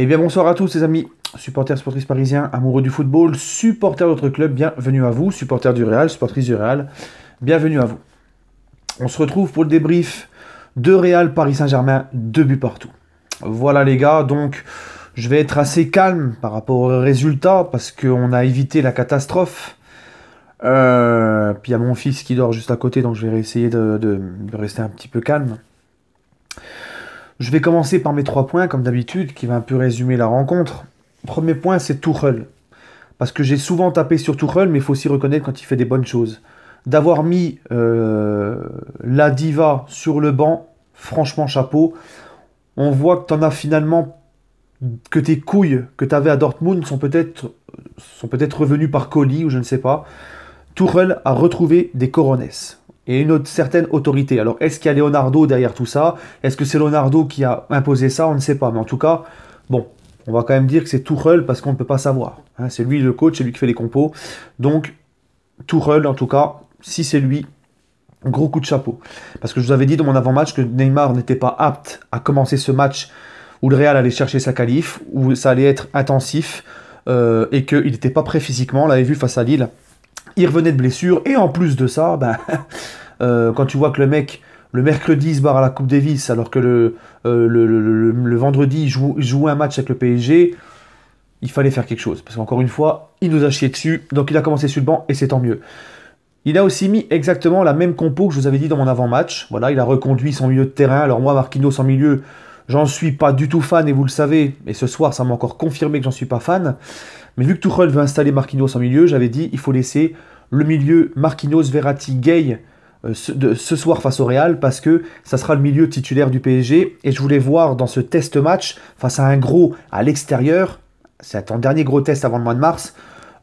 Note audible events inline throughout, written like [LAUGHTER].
Eh bien bonsoir à tous les amis, supporters, sportrices parisiens, amoureux du football, supporters d'autres clubs, bienvenue à vous, supporters du Real, supporters du Real, bienvenue à vous. On se retrouve pour le débrief de Real Paris Saint-Germain, deux buts partout. Voilà les gars, donc je vais être assez calme par rapport au résultat parce qu'on a évité la catastrophe. Euh, puis il y a mon fils qui dort juste à côté, donc je vais essayer de rester un petit peu calme. Je vais commencer par mes trois points, comme d'habitude, qui va un peu résumer la rencontre. Premier point, c'est Tuchel. Parce que j'ai souvent tapé sur Tuchel, mais il faut aussi reconnaître quand il fait des bonnes choses. D'avoir mis euh, la diva sur le banc, franchement chapeau. On voit que t'en as finalement que tes couilles que tu avais à Dortmund sont peut-être sont peut-être revenues par colis ou je ne sais pas. Tuchel a retrouvé des coronesses et une certaine autorité. Alors, est-ce qu'il y a Leonardo derrière tout ça Est-ce que c'est Leonardo qui a imposé ça On ne sait pas. Mais en tout cas, bon, on va quand même dire que c'est Tourelle parce qu'on ne peut pas savoir. Hein. c'est lui le coach, c'est lui qui fait les compos. Donc, Tourelle, en tout cas, si c'est lui, gros coup de chapeau. Parce que je vous avais dit dans mon avant-match que Neymar n'était pas apte à commencer ce match où le Real allait chercher sa qualif, où ça allait être intensif euh, et qu'il n'était pas prêt physiquement. On l'avait vu face à Lille il revenait de blessure, et en plus de ça, [LAUGHS] ben, quand tu vois que le mec, le mercredi, se barre à la Coupe Davis, alors que le, euh, le, le, vendredi, il joue, un match avec le PSG, il fallait faire quelque chose. Parce qu'encore une fois, il nous a chié dessus, donc il a commencé sur le banc, et c'est tant mieux. Il a aussi mis exactement la même compo que je vous avais dit dans mon avant-match. Voilà, il a reconduit son milieu de terrain. Alors moi, Marquinhos en milieu, j'en suis pas du tout fan, et vous le savez, et ce soir, ça m'a encore confirmé que j'en suis pas fan. Mais vu que Tuchel veut installer Marquinhos en milieu, j'avais dit il faut laisser le milieu Marquinhos, Verratti, Gay euh, ce, soir face au Real parce que ça sera le milieu titulaire du PSG et je voulais voir dans ce test match face à un gros à l'extérieur, c'est un dernier gros test avant le mois de mars,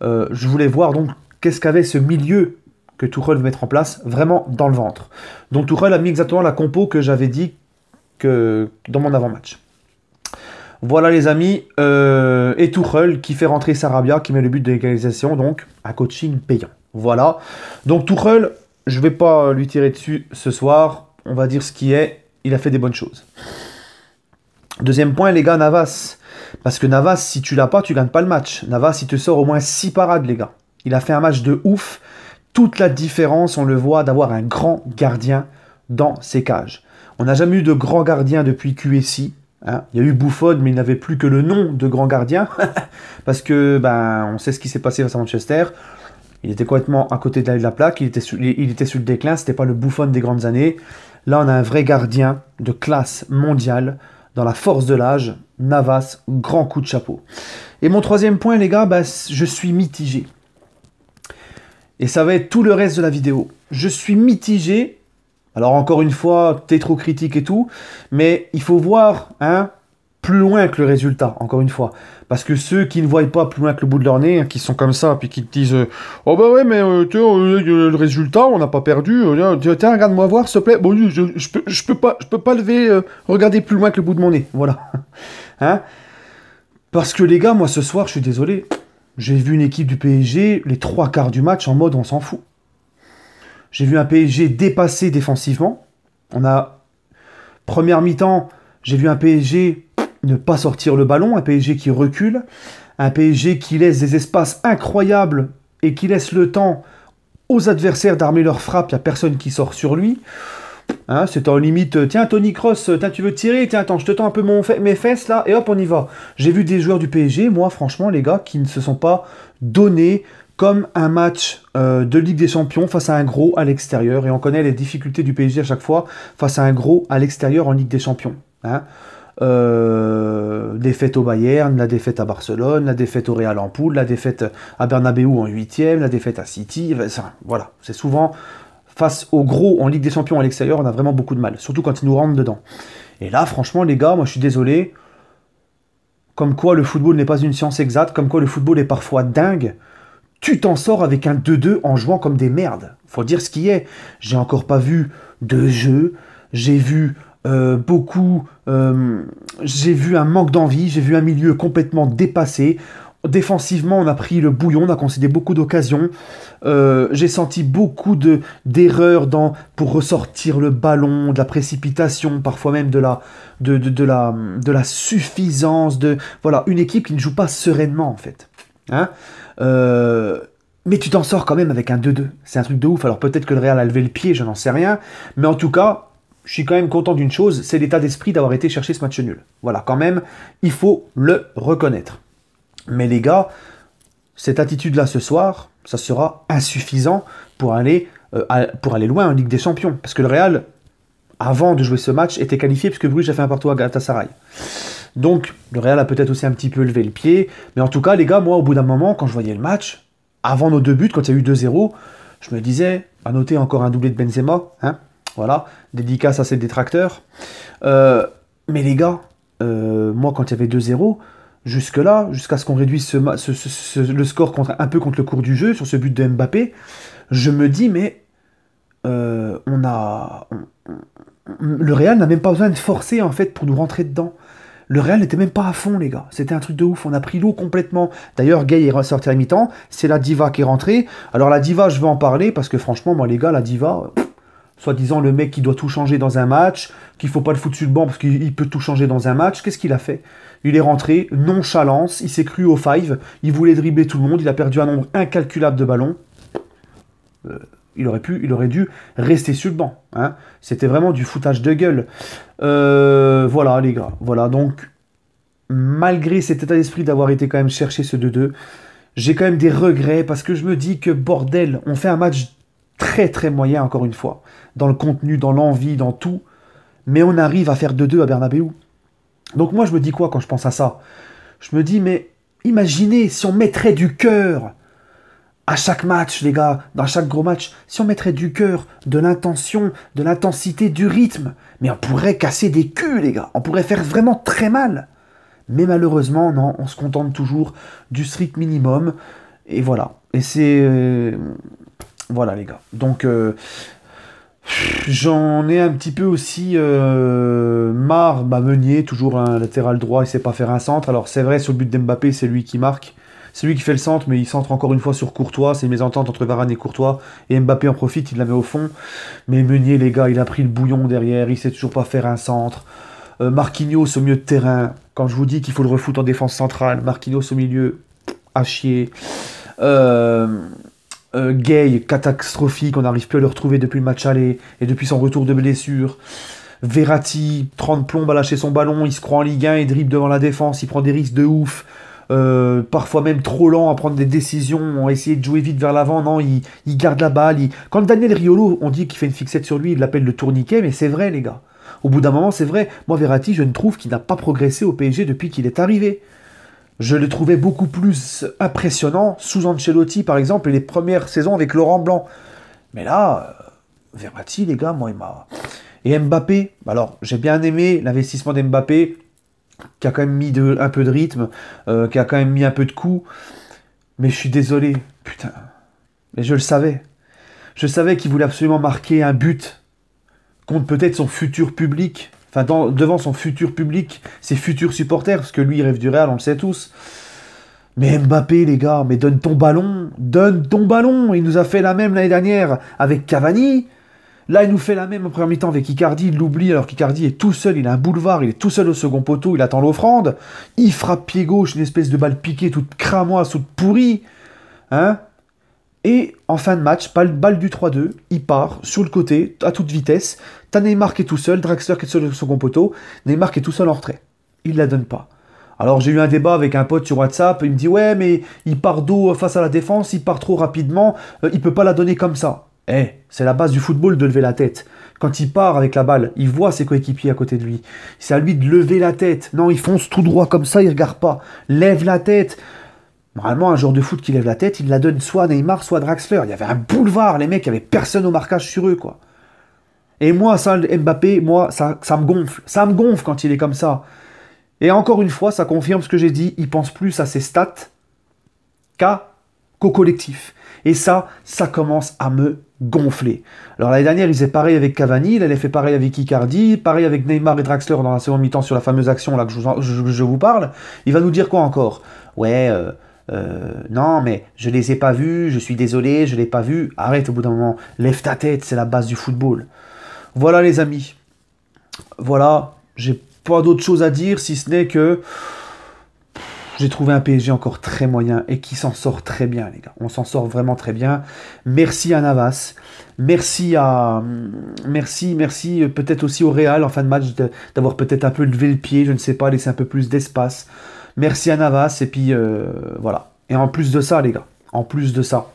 euh, je voulais voir donc qu'est-ce qu'avait ce milieu que Tuchel veut mettre en place vraiment dans le ventre. Donc Tuchel a mis exactement la compo que j'avais dit que dans mon avant-match. Voilà les amis, euh, et Tuchel qui fait rentrer Sarabia, qui met le but de l'égalisation, donc un coaching payant. Voilà. Donc Tuchel, je ne vais pas lui tirer dessus ce soir, on va dire ce qui est, il a fait des bonnes choses. Deuxième point, les gars, Navas. Parce que Navas, si tu l'as pas, tu gagnes pas le match. Navas, il te sort au moins 6 parades, les gars. Il a fait un match de ouf. Toute la différence, on le voit, d'avoir un grand gardien dans ses cages. On n'a jamais eu de grand gardien depuis QSI. Hein. il y a eu Bouffon, mais il n'avait plus que le nom de grand gardien, [LAUGHS] parce que ben, on sait ce qui s'est passé face à Manchester. Il était complètement à côté de la, plaque, il était, sur, il était sur le déclin, n'était pas le Bouffon des grandes années. Là, on a un vrai gardien de classe mondiale, dans la force de l'âge, Navas, grand coup de chapeau. Et mon troisième point, les gars, ben, je suis mitigé. Et ça va être tout le reste de la vidéo. Je suis mitigé alors encore une fois, t'es trop critique et tout, mais il faut voir hein, plus loin que le résultat, encore une fois. Parce que ceux qui ne voient pas plus loin que le bout de leur nez, hein, qui sont comme ça, puis qui te disent euh, Oh bah ouais, mais euh, euh, le résultat, on n'a pas perdu, tiens, regarde-moi voir, s'il te plaît. Bon, je, je, peux, peux, pas, je peux pas lever, regarder plus loin que le bout de mon nez, voilà. [LAUGHS] hein Parce que les gars, moi ce soir, je suis désolé, j'ai vu une équipe du PSG les trois quarts du match en mode on s'en fout. J'ai vu un PSG dépassé défensivement. On a première mi-temps, j'ai vu un PSG ne pas sortir le ballon, un PSG qui recule, un PSG qui laisse des espaces incroyables et qui laisse le temps aux adversaires d'armer leur frappe, il n'y a personne qui sort sur lui. Hein, c'est en limite, euh, tiens Tony Cross, euh, tiens tu veux tirer, tiens attends, je te tends un peu mon mes fesses là, et hop on y va. J'ai vu des joueurs du PSG, moi franchement les gars, qui ne se sont pas donnés comme un match euh, de Ligue des Champions face à un gros à l'extérieur. Et on connaît les difficultés du PSG à chaque fois face à un gros à l'extérieur en Ligue des Champions. Hein. Euh, défaite au Bayern, la défaite à Barcelone, la défaite au Real en poule, la défaite à Bernabeu en huitième, la défaite à City. Voilà, c'est souvent face au gros en Ligue des Champions à l'extérieur, on a vraiment beaucoup de mal, surtout quand ils nous rentrent dedans. Et là, franchement, les gars, moi je suis désolé, comme quoi le football n'est pas une science exacte, comme quoi le football est parfois dingue tu t'en sors avec un 2-2 en jouant comme des merdes. Faut dire ce qui est. J'ai encore pas vu de jeu. J'ai vu euh, beaucoup. Euh, j'ai vu un manque d'envie. J'ai vu un milieu complètement dépassé. Défensivement, on a pris le bouillon, on a considéré beaucoup d'occasions. Euh, j'ai senti beaucoup de, d'erreurs dans, pour ressortir le ballon, de la précipitation, parfois même de la, de, de, la, suffisance. De, voilà, une équipe qui ne joue pas sereinement en fait. Hein euh, mais tu t'en sors quand même avec un 2-2. C'est un truc de ouf. Alors peut-être que le Real a levé le pied, je n'en sais rien. Mais en tout cas, je suis quand même content d'une chose, c'est l'état d'esprit d'avoir été chercher ce match nul. Voilà, quand même, il faut le reconnaître. Mais les gars, cette attitude-là ce soir, ça sera insuffisant pour aller, euh, pour aller loin en Ligue des Champions. Parce que le Real, avant de jouer ce match, était qualifié puisque que Bruges a fait un partout à Galatasaray. Donc, le Real a peut-être aussi un petit peu levé le pied. Mais en tout cas, les gars, moi, au bout d'un moment, quand je voyais le match, avant nos deux buts, quand il y a eu 2-0, je me disais, à noter encore un doublé de Benzema, hein, voilà, dédicace à ses détracteurs. Euh, mais les gars, euh, moi, quand il y avait 2-0, jusque-là, jusqu'à ce qu'on réduise le score un peu contre le cours du jeu, sur ce but de Mbappé, je me dis, mais euh, on a. le Real n'a même pas besoin de forcer, en fait, pour nous rentrer dedans. Le Real n'était même pas à fond, les gars. C'était un truc de ouf. On a pris l'eau complètement. D'ailleurs, Gay est ressorti à mi-temps. C'est la diva qui est rentrée. Alors, la diva, je vais en parler parce que franchement, moi, les gars, la diva, soi-disant le mec qui doit tout changer dans un match, qu'il faut pas le foutre sur le banc parce qu'il peut tout changer dans un match, qu'est-ce qu'il a fait Il est rentré, nonchalance, il s'est cru au five, il voulait dribbler tout le monde, il a perdu un nombre incalculable de ballons. Euh, il aurait pu, il aurait dû rester sur le banc. Hein. C'était vraiment du foutage de gueule. Euh, voilà les gars, voilà donc malgré cet état d'esprit d'avoir été quand même chercher ce 2-2, j'ai quand même des regrets parce que je me dis que bordel, on fait un match très très moyen encore une fois, dans le contenu, dans l'envie, dans tout, mais on arrive à faire 2-2 à Bernabeu. Donc moi je me dis quoi quand je pense à ça Je me dis mais imaginez si on mettrait du cœur, à chaque match, les gars, dans chaque gros match, si on mettrait du cœur, de l'intention, de l'intensité, du rythme, mais on pourrait casser des culs, les gars. On pourrait faire vraiment très mal. Mais malheureusement, non, on se contente toujours du strict minimum. Et voilà. Et c'est. Euh, voilà, les gars. Donc. Euh, j'en ai un petit peu aussi euh, marre, bah, Meunier, toujours un latéral droit, il sait pas faire un centre. Alors c'est vrai, sur le but d'Mbappé, c'est lui qui marque. C'est qui fait le centre, mais il centre encore une fois sur Courtois. C'est mes mésentente entre Varane et Courtois. Et Mbappé en profite, il la met au fond. Mais Meunier, les gars, il a pris le bouillon derrière. Il sait toujours pas faire un centre. Euh, Marquinhos au milieu de terrain. Quand je vous dis qu'il faut le refoutre en défense centrale, Marquinhos au milieu, à chier. Euh, euh, Gay, catastrophique, on n'arrive plus à le retrouver depuis le match aller et depuis son retour de blessure. Verratti, 30 plombes à lâcher son ballon, il se croit en Ligue 1, il dribble devant la défense, il prend des risques de ouf. Euh, parfois même trop lent à prendre des décisions, à essayer de jouer vite vers l'avant. Non, il, il, garde la balle. Quand Daniel Riolo, on dit qu'il fait une fixette sur lui, il l'appelle le tourniquet, mais c'est vrai, les gars. Au bout d'un moment, c'est vrai. Moi, Verratti, je ne trouve qu'il n'a pas progressé au PSG depuis qu'il est arrivé. Je le trouvais beaucoup plus impressionnant sous Ancelotti, par exemple, et les premières saisons avec Laurent Blanc. Mais là, euh, Verratti, les gars, moi, il m'a. Et Mbappé, alors j'ai bien aimé l'investissement d'Mbappé, euh, qui a quand même mis un peu de rythme, qui a quand même mis un peu de coup, Mais je suis désolé, putain. Mais je le savais. Je savais qu'il voulait absolument marquer un but contre peut-être son futur public, enfin devant son futur public, ses futurs supporters, parce que lui il rêve du Real, on le sait tous. Mais Mbappé, les gars, mais donne ton ballon, donne ton ballon. Il nous a fait la même l'année dernière avec Cavani. Là, il nous fait la même en première mi-temps avec Icardi, il l'oublie alors qu'Icardi est tout seul, il a un boulevard, il est tout seul au second poteau, il attend l'offrande. Il frappe pied gauche, une espèce de balle piquée, toute cramoise, toute pourrie. Hein et en fin de match, balle, du 3-2, il part sur le côté à toute vitesse. T'as Neymar qui est tout seul, Draxler qui est seul au second poteau, Neymar qui est tout seul en retrait. Il la donne pas. Alors j'ai eu un débat avec un pote sur WhatsApp, il me dit ouais mais il part d'eau face à la défense, il part trop rapidement, euh, il peut pas la donner comme ça. Eh, c'est la base du football de lever la tête. Quand il part avec la balle, il voit ses coéquipiers à côté de lui. C'est à lui de lever la tête. Non, il fonce tout droit comme ça, il regarde pas. Lève la tête. Normalement, un joueur de foot qui lève la tête, il la donne soit Neymar, soit à Draxler. Il y avait un boulevard, les mecs, il n'y avait personne au marquage sur eux, quoi. Et moi, ça, Mbappé, moi, ça, ça me gonfle. Ça me gonfle quand il est comme ça. Et encore une fois, ça confirme ce que j'ai dit, il pense plus à ses stats qu'à collectif. Et ça, ça commence à me gonfler. Alors l'année dernière, il faisait pareil avec Cavani, il avait fait pareil avec Icardi, pareil avec Neymar et Draxler dans la seconde mi-temps sur la fameuse action là que je, vous parle. Il va nous dire quoi encore Ouais, euh, euh, non, mais je les ai pas vus, je suis désolé, je l'ai pas vu. Arrête au bout d'un moment, lève ta tête, c'est la base du football. Voilà les amis. Voilà, j'ai pas d'autre chose à dire si ce n'est que j'ai trouvé un PSG encore très moyen et qui s'en sort très bien, les gars. On s'en sort vraiment très bien. Merci à Navas. Merci à. Hum, merci, merci euh, peut-être aussi au Real en fin de match d'avoir peut-être un peu levé le pied, je ne sais pas, laissé un peu plus d'espace. Merci à Navas. Et puis euh, voilà. Et en plus de ça, les gars, en plus de ça,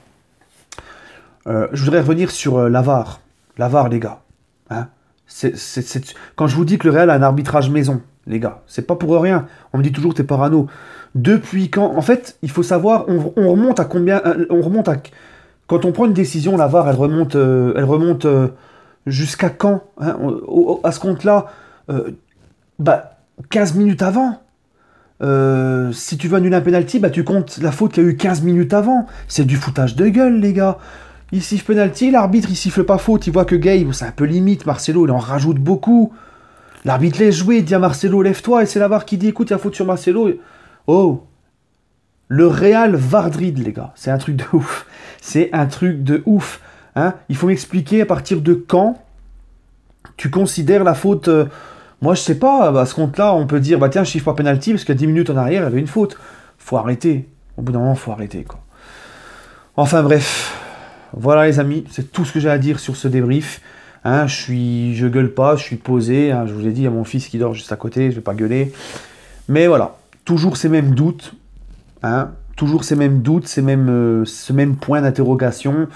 euh, je voudrais revenir sur Lavar. l'avare. L'avare, les gars. Hein. Quand je vous dis que le Real a un arbitrage maison, les gars. C'est pas pour rien. On me dit toujours t'es parano. Depuis quand En fait, il faut savoir, on, remonte à combien euh, On remonte à quand on prend une décision, la VAR, elle remonte, euh, elle remonte euh, jusqu'à quand hein, À ce compte-là, bah, 15 minutes avant. si tu veux annuler un penalty, bah, tu comptes la faute qu'il y a eu 15 minutes avant. C'est du foutage de gueule, les gars. Il siffle penalty, l'arbitre, il siffle pas faute, il voit que Gay, c'est un peu limite, Marcelo, il en rajoute beaucoup. L'arbitre les joué, il dit à Marcelo, lève-toi, et c'est la VAR qui dit, écoute, il y a faute sur Marcelo. Oh Le Real Vardrid, les gars, c'est un truc de ouf. C'est un truc de ouf. Hein il faut m'expliquer à partir de quand tu considères la faute... Euh, moi, je sais pas, à ce compte-là, on peut dire, bah tiens, chiffre pas penalty, parce qu'à 10 minutes en arrière, il y avait une faute. Faut arrêter. Au bout d'un moment, faut arrêter, quoi. Enfin bref, voilà les amis, c'est tout ce que j'ai à dire sur ce débrief. Hein, je suis, je gueule pas, je suis posé. Hein, je vous l'ai dit, il y a mon fils qui dort juste à côté, je vais pas gueuler. Mais voilà, toujours ces mêmes doutes, hein, toujours ces mêmes doutes, ces mêmes, euh, ce même point d'interrogation.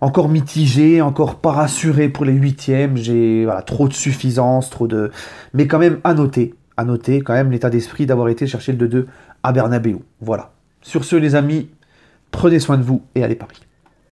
Encore mitigé, encore pas rassuré pour les huitièmes. J'ai trop de suffisance, trop de. Mais quand même à noter, à noter quand même l'état d'esprit d'avoir été chercher le 2-2 à Bernabeu. Voilà. Sur ce, les amis, prenez soin de vous et allez Paris.